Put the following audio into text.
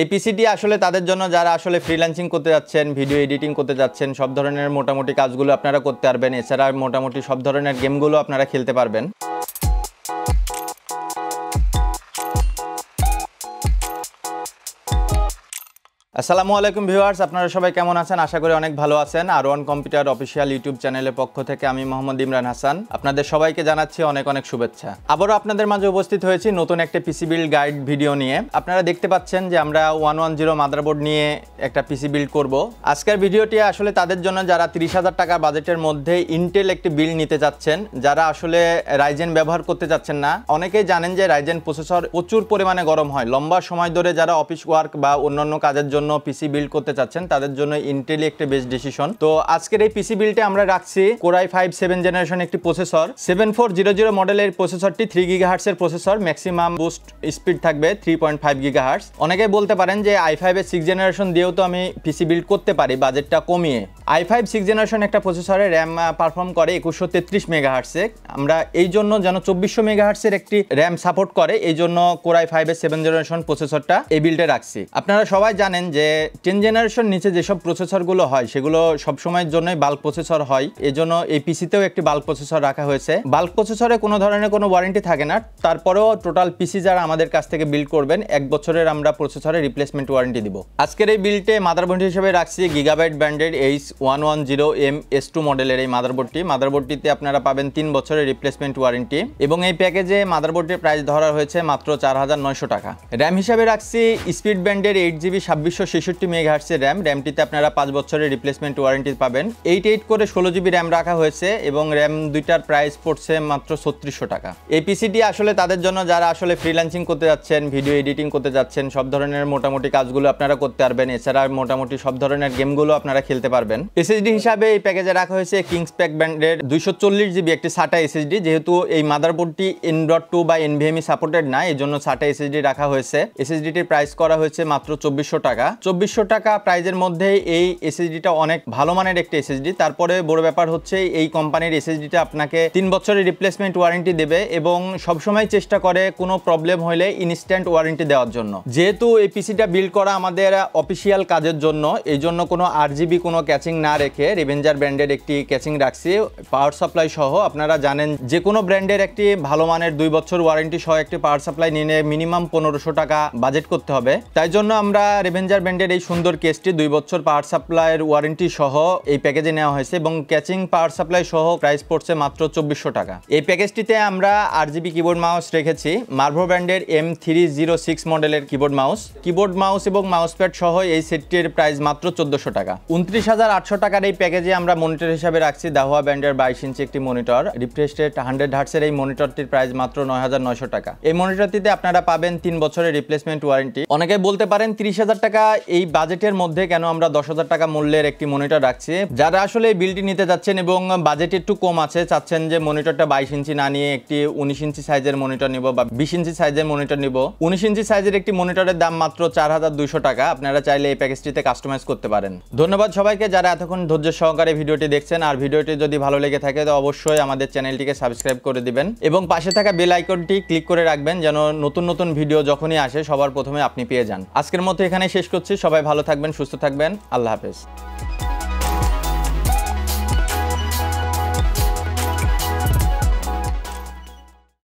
এই পিসিটি আসলে তাদের জন্য যারা আসলে ফ্রিল্যান্সিং করতে যাচ্ছেন ভিডিও এডিটিং করতে যাচ্ছেন সব ধরনের মোটামুটি কাজগুলো আপনারা করতে পারবেন এছাড়া মোটামুটি সব ধরনের গেমগুলো আপনারা খেলতে পারবেন আসসালামু আলাইকুম ভিউয়ার্স আপনারা সবাই কেমন আছেন আশা করি অনেক ভালো আছেন আর ওয়ান কম্পিউটার অফিসিয়াল ইউটিউব চ্যানেলের পক্ষ থেকে আমি মোহাম্মদ ইমরান হাসান আপনাদের সবাইকে জানাচ্ছি অনেক অনেক শুভেচ্ছা আবারও আপনাদের মাঝে উপস্থিত হয়েছি নতুন একটা পিসি বিল্ড গাইড ভিডিও নিয়ে আপনারা দেখতে পাচ্ছেন যে আমরা ওয়ান ওয়ান জিরো মাদারবোর্ড নিয়ে একটা পিসি বিল্ড করব আজকের ভিডিওটি আসলে তাদের জন্য যারা তিরিশ হাজার টাকা বাজেটের মধ্যে ইন্টেল একটি বিল নিতে চাচ্ছেন যারা আসলে রাইজেন ব্যবহার করতে চাচ্ছেন না অনেকেই জানেন যে রাইজেন প্রসেসর প্রচুর পরিমাণে গরম হয় লম্বা সময় ধরে যারা অফিস ওয়ার্ক বা অন্যান্য কাজের জন্য জন্য পিসি বিল্ড করতে চাচ্ছেন তাদের জন্য ইন্টেলি একটা বেস্ট ডিসিশন তো আজকের এই পিসি বিল্ডে আমরা রাখছি কোরাই ফাইভ সেভেন জেনারেশন একটি processor seven four zero zero মডেলের প্রসেসরটি থ্রি গিগা এর প্রসেসর ম্যাক্সিমাম বুস্ট স্পিড থাকবে three point five giga hertz অনেকে বলতে পারেন যে আই ফাইভের সিক্স জেনারেশন দিয়েও তো আমি পিসি বিল্ড করতে পারি বাজেটটা কমিয়ে আই ফাইভ সিক্স জেনারেশন একটা প্রসেসরে র্যাম পারফর্ম করে একুশশো তেত্রিশ মেগাহার্সে আমরা এই জন্য যেন চব্বিশশো মেগাহার্সের একটি র্যাম সাপোর্ট করে এই জন্য কোরআই ফাইভের সেভেন জেনারেশন প্রসেসরটা এই বিল্ডে রাখছি আপনারা সবাই জানেন যে টেন জেনারেশন নিচে যেসব প্রসেসরগুলো হয় সেগুলো সবসময়ের জন্যই বাল্ক প্রসেসর হয় এজন্য এই পিসিতেও একটি বাল্ক প্রসেসর রাখা হয়েছে বাল্ক প্রসেসরে কোনো ধরনের কোনো ওয়ারেন্টি থাকে না তারপরেও টোটাল পিসি যারা আমাদের কাছ থেকে বিল্ড করবেন এক বছরের আমরা প্রসেসরে রিপ্লেসমেন্ট ওয়ারেন্টি দিব আজকের এই বিল্ডে মাদারবোর্ড হিসেবে রাখছি গিগাবাইট ব্র্যান্ডের H one one zero M S two মডেলের এই মাদারবোর্ডটি মাদারবোর্ডটিতে আপনারা পাবেন তিন বছরের রিপ্লেসমেন্ট ওয়ারেন্টি এবং এই প্যাকেজে মাদারবোর্ডের প্রাইস ধরা হয়েছে মাত্র চার হাজার নয়শো টাকা র্যাম হিসাবে রাখছি স্পিড ব্যান্ডের এইট জিবি ছাব্বিশশো ছেষট্টি মেঘাহার্সের র্যাম র্যামটিতে আপনারা পাঁচ বছরের রিপ্লেসমেন্ট ওয়ারেন্টি পাবেন এইট এইট করে ষোলো জিবি র্যাম রাখা হয়েছে এবং র্যাম দুইটার প্রাইস পড়ছে মাত্র ছত্রিশশো টাকা এই পিসিটি আসলে তাদের জন্য যারা আসলে ফ্রিল্যান্সিং করতে যাচ্ছেন ভিডিও এডিটিং করতে যাচ্ছেন সব ধরনের মোটামুটি কাজগুলো আপনারা করতে পারবেন এছাড়া মোটামুটি সব ধরনের গেমগুলো আপনারা খেলতে পারবেন এসএসডি হিসাবে এই প্যাকেজে রাখা হয়েছে কিংস প্যাক ব্র্যান্ডের দুইশো চল্লিশ জিবি একটি সাটা এসএসডি যেহেতু এই মাদারবোর্ডটি এন টু বা এনভিএমই সাপোর্টেড e না এই জন্য সাটা এসএসডি রাখা হয়েছে এসএসডিটির প্রাইস করা হয়েছে মাত্র চব্বিশশো টাকা চব্বিশশো টাকা প্রাইজের মধ্যে এই এসএসডিটা অনেক ভালো মানের একটি এসএসডি তারপরে বড় ব্যাপার হচ্ছে এই কোম্পানির এসএসডিটা আপনাকে তিন বছরের রিপ্লেসমেন্ট ওয়ারেন্টি দেবে এবং সবসময় চেষ্টা করে কোনো প্রবলেম হলে ইনস্ট্যান্ট ওয়ারেন্টি দেওয়ার জন্য যেহেতু এই পিসিটা বিল্ড করা আমাদের অফিসিয়াল কাজের জন্য এই জন্য কোনো আর জিবি কোনো ক্যাচিং ক্যাচিং না রেখে রিভেঞ্জার ব্র্যান্ডের একটি ক্যাচিং রাখছি পাওয়ার সাপ্লাই সহ আপনারা জানেন যে কোনো ব্র্যান্ডের একটি ভালো মানের দুই বছর ওয়ারেন্টি সহ একটি পাওয়ার সাপ্লাই নিয়ে মিনিমাম পনেরোশো টাকা বাজেট করতে হবে তাই জন্য আমরা রিভেঞ্জার ব্র্যান্ডের এই সুন্দর কেসটি দুই বছর পাওয়ার সাপ্লাইয়ের ওয়ারেন্টি সহ এই প্যাকেজে নেওয়া হয়েছে এবং ক্যাচিং পাওয়ার সাপ্লাই সহ প্রাইস পড়ছে মাত্র চব্বিশশো টাকা এই প্যাকেজটিতে আমরা আর জিবি কিবোর্ড মাউস রেখেছি মার্ভো ব্র্যান্ডের এম থ্রি জিরো সিক্স মডেলের কিবোর্ড মাউস কিবোর্ড মাউস এবং মাউস প্যাড সহ এই সেটটির প্রাইস মাত্র চোদ্দশো টাকা উনত্রিশ হাজার আটশো টাকার এই প্যাকেজে আমরা মনিটর হিসাবে রাখছি দাহুয়া ব্যান্ডের বাইশ ইঞ্চি একটি মনিটর রিফ্রেশ রেট হান্ড্রেড হার্টসের এই মনিটরটির প্রাইস মাত্র নয় হাজার নয়শো টাকা এই মনিটরটিতে আপনারা পাবেন তিন বছরের রিপ্লেসমেন্ট ওয়ারেন্টি অনেকে বলতে পারেন তিরিশ হাজার টাকা এই বাজেটের মধ্যে কেন আমরা দশ হাজার টাকা মূল্যের একটি মনিটর রাখছি যারা আসলে এই বিলটি নিতে যাচ্ছেন এবং বাজেট একটু কম আছে চাচ্ছেন যে মনিটরটা বাইশ ইঞ্চি না নিয়ে একটি উনিশ ইঞ্চি সাইজের মনিটর নিব বা বিশ ইঞ্চি সাইজের মনিটর নিব উনিশ ইঞ্চি সাইজের একটি মনিটরের দাম মাত্র চার হাজার দুইশো টাকা আপনারা চাইলে এই প্যাকেজটিতে কাস্টমাইজ করতে পারেন ধন্যবাদ সবাইকে যারা এতক্ষণ ধৈর্য সহকারে ভিডিওটি দেখছেন আর ভিডিওটি যদি ভালো লেগে থাকে তো অবশ্যই আমাদের চ্যানেলটিকে সাবস্ক্রাইব করে দিবেন এবং পাশে থাকা বেল আইকনটি ক্লিক করে রাখবেন যেন নতুন নতুন ভিডিও যখনই আসে সবার প্রথমে আপনি পেয়ে যান আজকের মতো এখানে শেষ করছি সবাই ভালো থাকবেন সুস্থ থাকবেন আল্লাহ হাফেজ